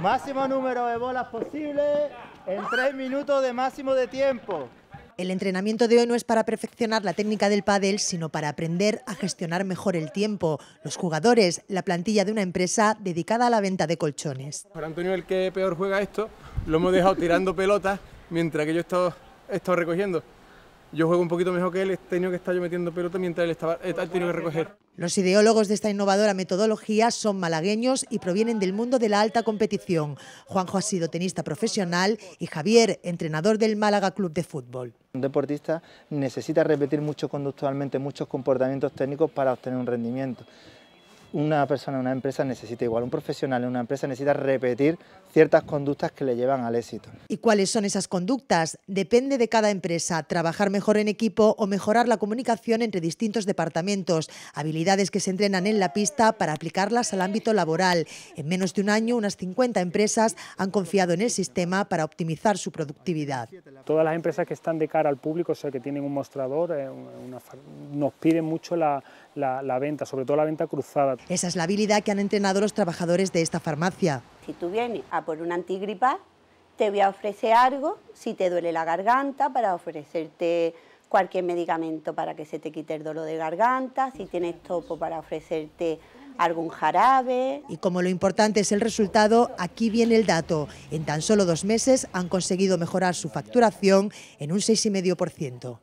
Máximo número de bolas posible en tres minutos de máximo de tiempo. El entrenamiento de hoy no es para perfeccionar la técnica del pádel, sino para aprender a gestionar mejor el tiempo. Los jugadores, la plantilla de una empresa dedicada a la venta de colchones. Para Antonio, el que peor juega esto, lo hemos dejado tirando pelotas mientras que yo he estado recogiendo yo juego un poquito mejor que él, he que estar yo metiendo pelota mientras él estaba, he eh, tiene que recoger. Los ideólogos de esta innovadora metodología son malagueños y provienen del mundo de la alta competición. Juanjo ha sido tenista profesional y Javier, entrenador del Málaga Club de Fútbol. Un deportista necesita repetir mucho conductualmente, muchos comportamientos técnicos para obtener un rendimiento una persona en una empresa necesita, igual un profesional en una empresa necesita repetir ciertas conductas que le llevan al éxito. ¿Y cuáles son esas conductas? Depende de cada empresa, trabajar mejor en equipo o mejorar la comunicación entre distintos departamentos, habilidades que se entrenan en la pista para aplicarlas al ámbito laboral. En menos de un año, unas 50 empresas han confiado en el sistema para optimizar su productividad. Todas las empresas que están de cara al público, o sea, que tienen un mostrador, eh, nos piden mucho la, la, venta, sobre todo la venta cruzada. Esa es la habilidad que han entrenado los trabajadores de esta farmacia. Si tú vienes a por un antigripal, te voy a ofrecer algo, si te duele la garganta, para ofrecerte cualquier medicamento para que se te quite el dolor de garganta, si tienes topo para ofrecerte algún jarabe. Y como lo importante es el resultado, aquí viene el dato. En tan solo dos meses han conseguido mejorar su facturación en un 6,5%.